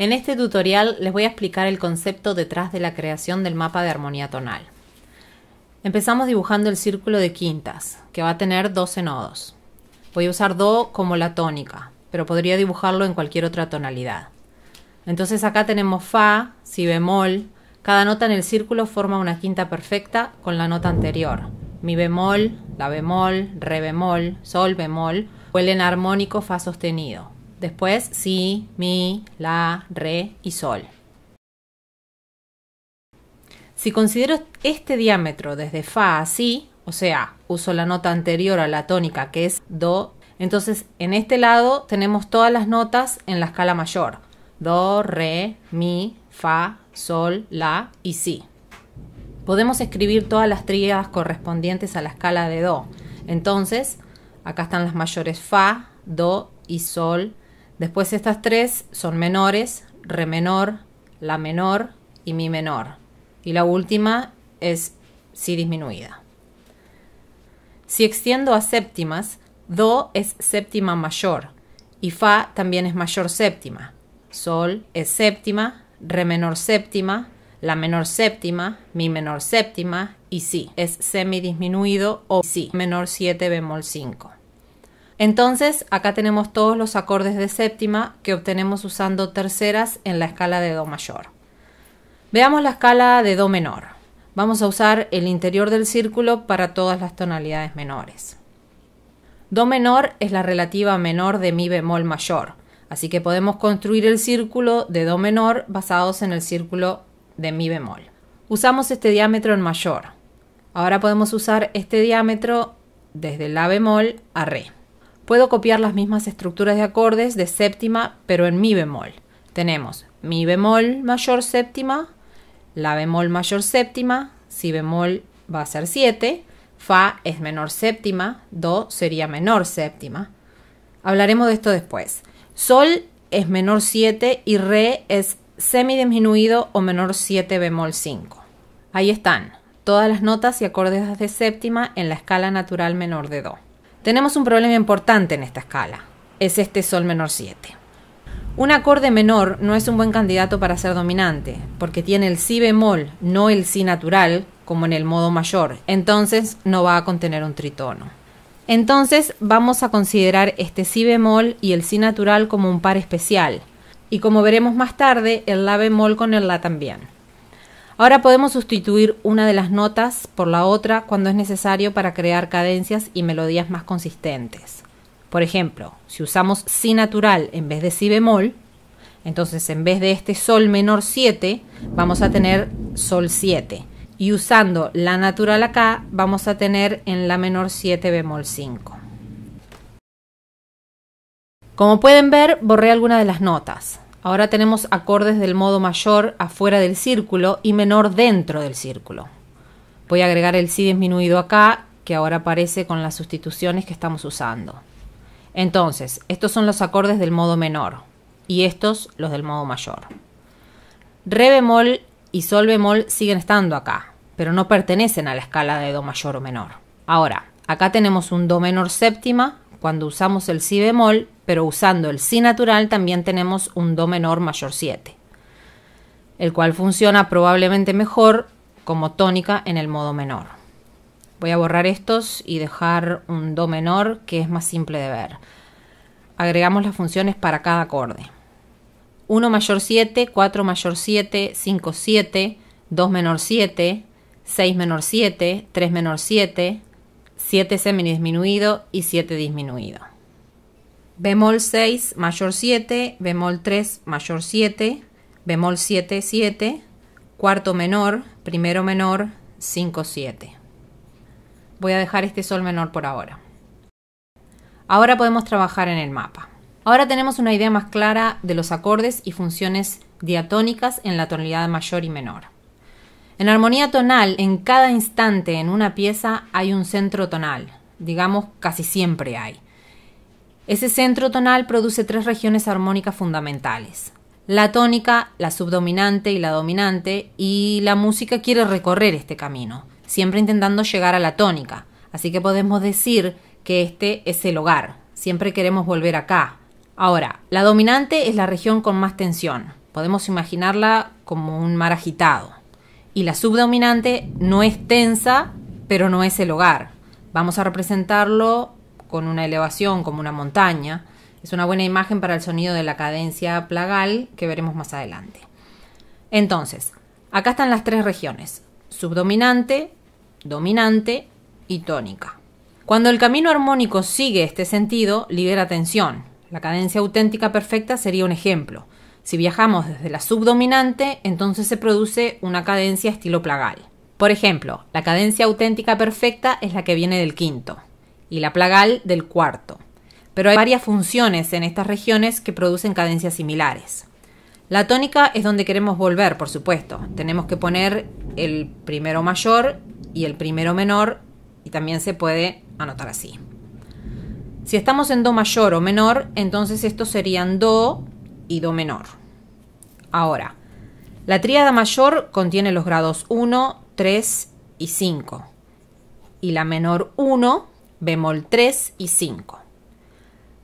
En este tutorial les voy a explicar el concepto detrás de la creación del mapa de armonía tonal. Empezamos dibujando el círculo de quintas, que va a tener 12 nodos. Voy a usar Do como la tónica, pero podría dibujarlo en cualquier otra tonalidad. Entonces acá tenemos Fa, Si bemol, cada nota en el círculo forma una quinta perfecta con la nota anterior. Mi bemol, La bemol, Re bemol, Sol bemol, o el enarmónico Fa sostenido. Después si, mi, la, re y sol. Si considero este diámetro desde fa a si, o sea, uso la nota anterior a la tónica que es do, entonces en este lado tenemos todas las notas en la escala mayor. Do, re, mi, fa, sol, la y si. Podemos escribir todas las tríadas correspondientes a la escala de do. Entonces, acá están las mayores fa, do y sol Después estas tres son menores, re menor, la menor y mi menor. Y la última es si disminuida. Si extiendo a séptimas, do es séptima mayor y fa también es mayor séptima. Sol es séptima, re menor séptima, la menor séptima, mi menor séptima y si es semi disminuido o si menor 7 bemol 5. Entonces, acá tenemos todos los acordes de séptima que obtenemos usando terceras en la escala de Do mayor. Veamos la escala de Do menor. Vamos a usar el interior del círculo para todas las tonalidades menores. Do menor es la relativa menor de Mi bemol mayor, así que podemos construir el círculo de Do menor basados en el círculo de Mi bemol. Usamos este diámetro en mayor. Ahora podemos usar este diámetro desde La bemol a Re. Puedo copiar las mismas estructuras de acordes de séptima, pero en mi bemol. Tenemos mi bemol mayor séptima, la bemol mayor séptima, si bemol va a ser 7, fa es menor séptima, do sería menor séptima. Hablaremos de esto después. Sol es menor 7 y re es disminuido o menor 7 bemol 5. Ahí están, todas las notas y acordes de séptima en la escala natural menor de do tenemos un problema importante en esta escala. Es este Sol menor 7. Un acorde menor no es un buen candidato para ser dominante, porque tiene el Si bemol, no el Si natural, como en el modo mayor, entonces no va a contener un tritono. Entonces vamos a considerar este Si bemol y el Si natural como un par especial, y como veremos más tarde, el La bemol con el La también. Ahora podemos sustituir una de las notas por la otra cuando es necesario para crear cadencias y melodías más consistentes. Por ejemplo, si usamos Si natural en vez de Si bemol, entonces en vez de este Sol menor 7, vamos a tener Sol 7. Y usando La natural acá, vamos a tener en La menor 7 bemol 5. Como pueden ver, borré algunas de las notas. Ahora tenemos acordes del modo mayor afuera del círculo y menor dentro del círculo. Voy a agregar el si disminuido acá, que ahora aparece con las sustituciones que estamos usando. Entonces, estos son los acordes del modo menor y estos los del modo mayor. Re bemol y sol bemol siguen estando acá, pero no pertenecen a la escala de do mayor o menor. Ahora, acá tenemos un do menor séptima cuando usamos el si bemol pero usando el Si natural también tenemos un Do menor mayor 7, el cual funciona probablemente mejor como tónica en el modo menor. Voy a borrar estos y dejar un Do menor que es más simple de ver. Agregamos las funciones para cada acorde. 1 mayor 7, 4 mayor 7, 5 7, 2 menor 7, 6 menor 7, 3 menor 7, 7 semi disminuido y 7 disminuido bemol 6 mayor 7, bemol 3 mayor 7, bemol 7, 7, cuarto menor, primero menor, 5, 7. Voy a dejar este sol menor por ahora. Ahora podemos trabajar en el mapa. Ahora tenemos una idea más clara de los acordes y funciones diatónicas en la tonalidad mayor y menor. En armonía tonal, en cada instante en una pieza hay un centro tonal, digamos casi siempre hay. Ese centro tonal produce tres regiones armónicas fundamentales. La tónica, la subdominante y la dominante, y la música quiere recorrer este camino, siempre intentando llegar a la tónica. Así que podemos decir que este es el hogar, siempre queremos volver acá. Ahora, la dominante es la región con más tensión, podemos imaginarla como un mar agitado. Y la subdominante no es tensa, pero no es el hogar. Vamos a representarlo con una elevación como una montaña. Es una buena imagen para el sonido de la cadencia plagal que veremos más adelante. Entonces, acá están las tres regiones, subdominante, dominante y tónica. Cuando el camino armónico sigue este sentido, libera tensión. La cadencia auténtica perfecta sería un ejemplo. Si viajamos desde la subdominante, entonces se produce una cadencia estilo plagal. Por ejemplo, la cadencia auténtica perfecta es la que viene del quinto y la plagal del cuarto. Pero hay varias funciones en estas regiones que producen cadencias similares. La tónica es donde queremos volver, por supuesto. Tenemos que poner el primero mayor y el primero menor y también se puede anotar así. Si estamos en do mayor o menor, entonces estos serían do y do menor. Ahora, la tríada mayor contiene los grados 1, 3 y 5 y la menor 1 bemol 3 y 5.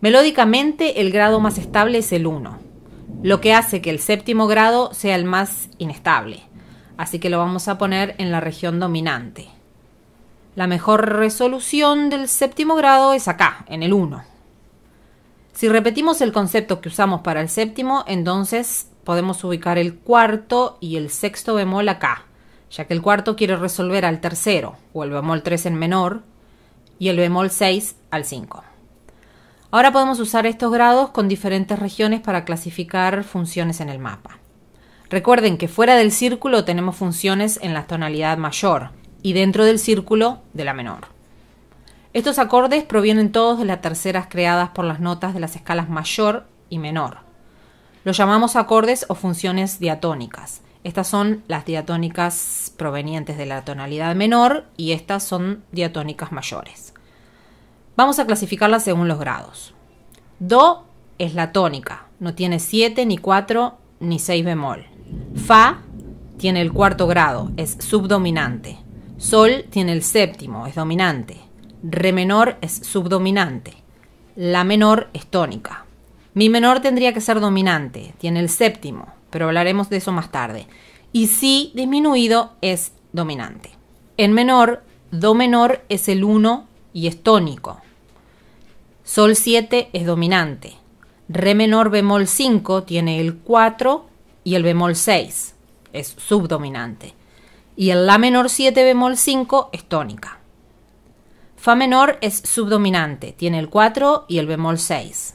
Melódicamente el grado más estable es el 1, lo que hace que el séptimo grado sea el más inestable, así que lo vamos a poner en la región dominante. La mejor resolución del séptimo grado es acá, en el 1. Si repetimos el concepto que usamos para el séptimo, entonces podemos ubicar el cuarto y el sexto bemol acá, ya que el cuarto quiere resolver al tercero, o el bemol 3 en menor, y el bemol 6 al 5. Ahora podemos usar estos grados con diferentes regiones para clasificar funciones en el mapa. Recuerden que fuera del círculo tenemos funciones en la tonalidad mayor y dentro del círculo de la menor. Estos acordes provienen todos de las terceras creadas por las notas de las escalas mayor y menor. Los llamamos acordes o funciones diatónicas estas son las diatónicas provenientes de la tonalidad menor y estas son diatónicas mayores. Vamos a clasificarlas según los grados. Do es la tónica, no tiene 7, ni 4, ni 6 bemol. Fa tiene el cuarto grado, es subdominante. Sol tiene el séptimo, es dominante. Re menor es subdominante. La menor es tónica. Mi menor tendría que ser dominante, tiene el séptimo pero hablaremos de eso más tarde. Y si disminuido es dominante. En menor, do menor es el 1 y es tónico. Sol 7 es dominante. Re menor bemol 5 tiene el 4 y el bemol 6 es subdominante. Y el La menor 7 bemol 5 es tónica. Fa menor es subdominante, tiene el 4 y el bemol 6.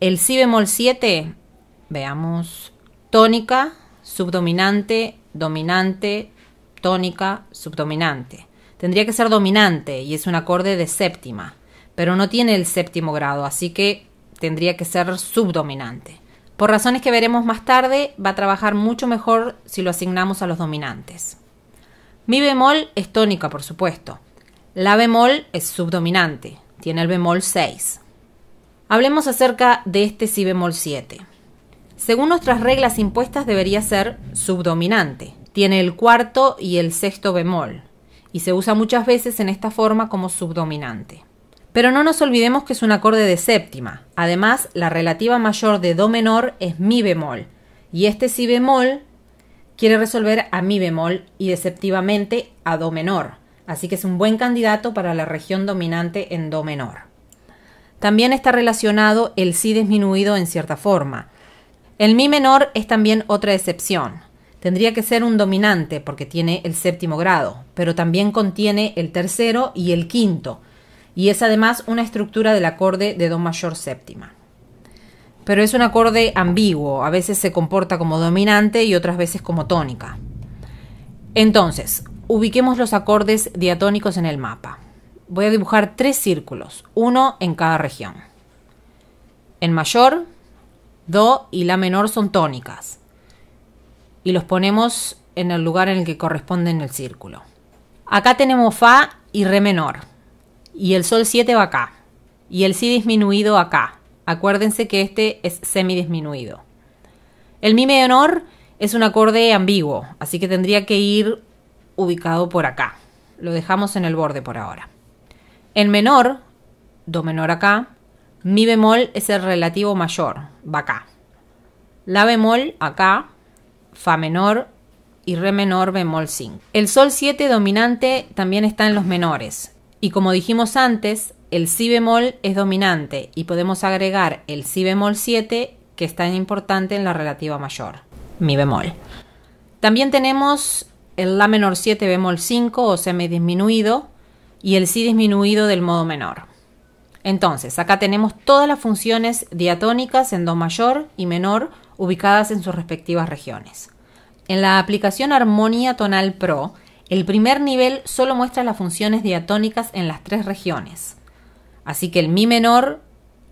El Si bemol 7, veamos, tónica, subdominante, dominante, tónica, subdominante. Tendría que ser dominante y es un acorde de séptima, pero no tiene el séptimo grado, así que tendría que ser subdominante. Por razones que veremos más tarde, va a trabajar mucho mejor si lo asignamos a los dominantes. Mi bemol es tónica, por supuesto. La bemol es subdominante, tiene el bemol 6. Hablemos acerca de este si bemol 7 según nuestras reglas impuestas debería ser subdominante. Tiene el cuarto y el sexto bemol, y se usa muchas veces en esta forma como subdominante. Pero no nos olvidemos que es un acorde de séptima. Además, la relativa mayor de Do menor es Mi bemol, y este Si bemol quiere resolver a Mi bemol y deceptivamente a Do menor. Así que es un buen candidato para la región dominante en Do menor. También está relacionado el Si disminuido en cierta forma. El mi menor es también otra excepción. Tendría que ser un dominante porque tiene el séptimo grado, pero también contiene el tercero y el quinto, y es además una estructura del acorde de Do mayor séptima. Pero es un acorde ambiguo, a veces se comporta como dominante y otras veces como tónica. Entonces, ubiquemos los acordes diatónicos en el mapa. Voy a dibujar tres círculos, uno en cada región. En mayor, do y la menor son tónicas. Y los ponemos en el lugar en el que corresponde en el círculo. Acá tenemos fa y re menor. Y el sol 7 va acá. Y el si disminuido acá. Acuérdense que este es semi disminuido. El mi menor es un acorde ambiguo, así que tendría que ir ubicado por acá. Lo dejamos en el borde por ahora. el menor, do menor acá, mi bemol es el relativo mayor, va acá. La bemol acá, fa menor y re menor bemol 5. El sol 7 dominante también está en los menores. Y como dijimos antes, el si bemol es dominante y podemos agregar el si bemol 7 que está importante en la relativa mayor, mi bemol. También tenemos el la menor 7 bemol 5 o disminuido y el si disminuido del modo menor. Entonces, acá tenemos todas las funciones diatónicas en do mayor y menor ubicadas en sus respectivas regiones. En la aplicación Armonía Tonal Pro, el primer nivel solo muestra las funciones diatónicas en las tres regiones. Así que el mi menor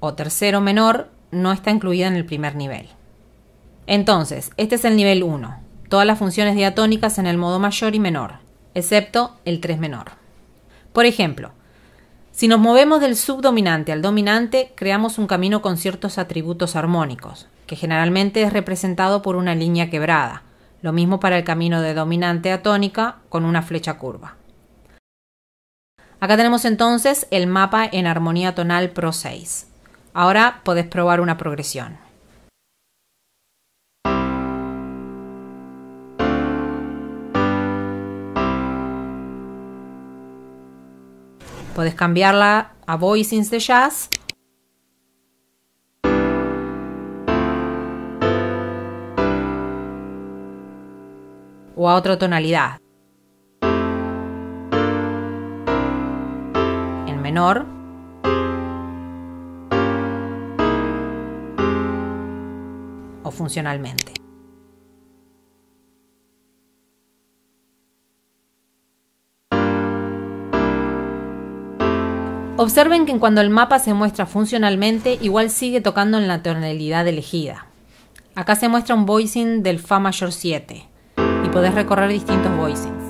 o tercero menor no está incluida en el primer nivel. Entonces, este es el nivel 1, todas las funciones diatónicas en el modo mayor y menor, excepto el 3 menor. Por ejemplo, si nos movemos del subdominante al dominante, creamos un camino con ciertos atributos armónicos, que generalmente es representado por una línea quebrada, lo mismo para el camino de dominante a tónica con una flecha curva. Acá tenemos entonces el mapa en armonía tonal Pro 6. Ahora podés probar una progresión. Puedes cambiarla a Voicings de Jazz. o a otra tonalidad. En menor. o funcionalmente. Observen que cuando el mapa se muestra funcionalmente, igual sigue tocando en la tonalidad elegida. Acá se muestra un voicing del Fa mayor 7 y podés recorrer distintos voicings.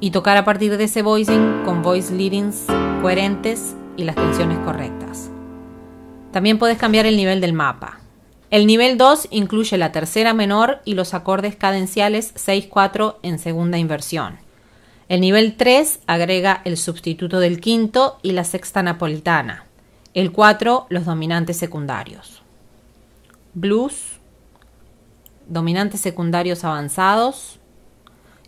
Y tocar a partir de ese voicing con voice leadings coherentes y las tensiones correctas. También podés cambiar el nivel del mapa. El nivel 2 incluye la tercera menor y los acordes cadenciales 6-4 en segunda inversión. El nivel 3 agrega el sustituto del quinto y la sexta napolitana. El 4, los dominantes secundarios. Blues, dominantes secundarios avanzados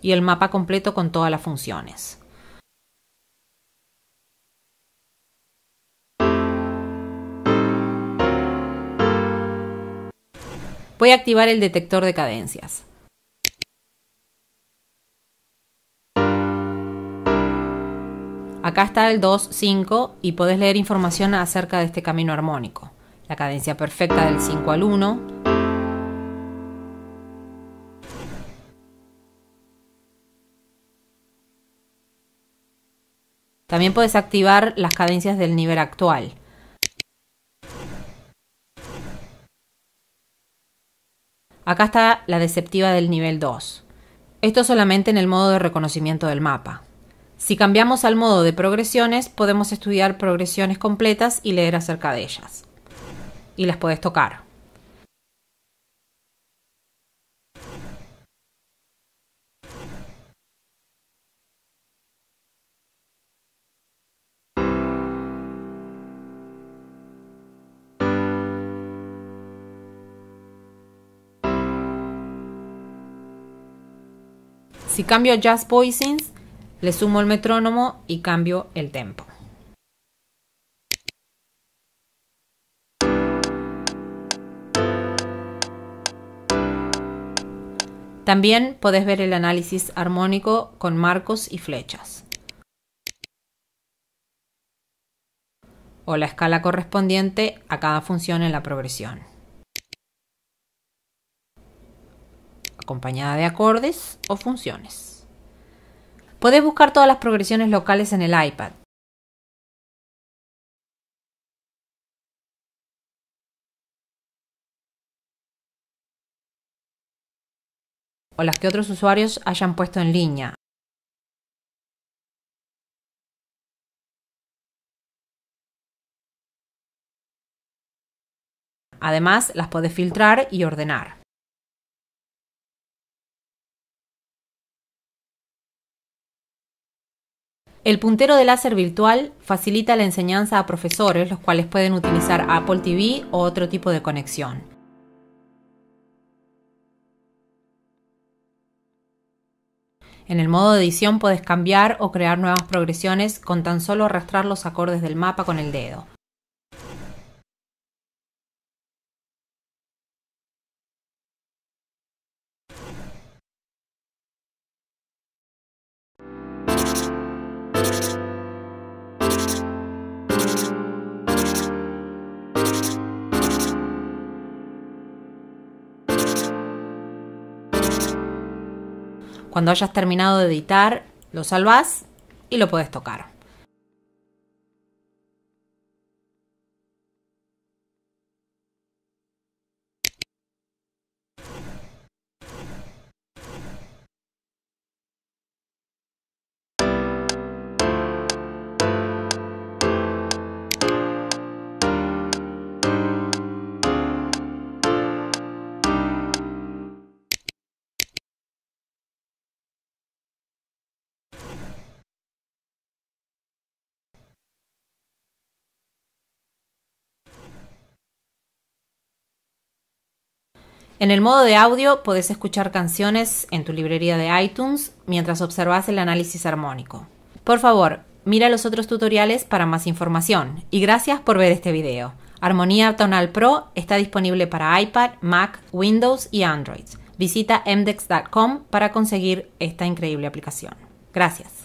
y el mapa completo con todas las funciones. Voy a activar el detector de cadencias. Acá está el 25 y podés leer información acerca de este camino armónico. La cadencia perfecta del 5 al 1. También podés activar las cadencias del nivel actual. Acá está la deceptiva del nivel 2. Esto solamente en el modo de reconocimiento del mapa. Si cambiamos al modo de progresiones, podemos estudiar progresiones completas y leer acerca de ellas. Y las puedes tocar. Si cambio a Just Poisons le sumo el metrónomo y cambio el tempo. También podés ver el análisis armónico con marcos y flechas. O la escala correspondiente a cada función en la progresión. Acompañada de acordes o funciones. Podés buscar todas las progresiones locales en el iPad. o las que otros usuarios hayan puesto en línea. Además, las podés filtrar y ordenar. El puntero de láser virtual facilita la enseñanza a profesores, los cuales pueden utilizar Apple TV o otro tipo de conexión. En el modo de edición puedes cambiar o crear nuevas progresiones con tan solo arrastrar los acordes del mapa con el dedo. Cuando hayas terminado de editar, lo salvas y lo puedes tocar. En el modo de audio podés escuchar canciones en tu librería de iTunes mientras observas el análisis armónico. Por favor, mira los otros tutoriales para más información y gracias por ver este video. Armonía Tonal Pro está disponible para iPad, Mac, Windows y Android. Visita mdex.com para conseguir esta increíble aplicación. Gracias.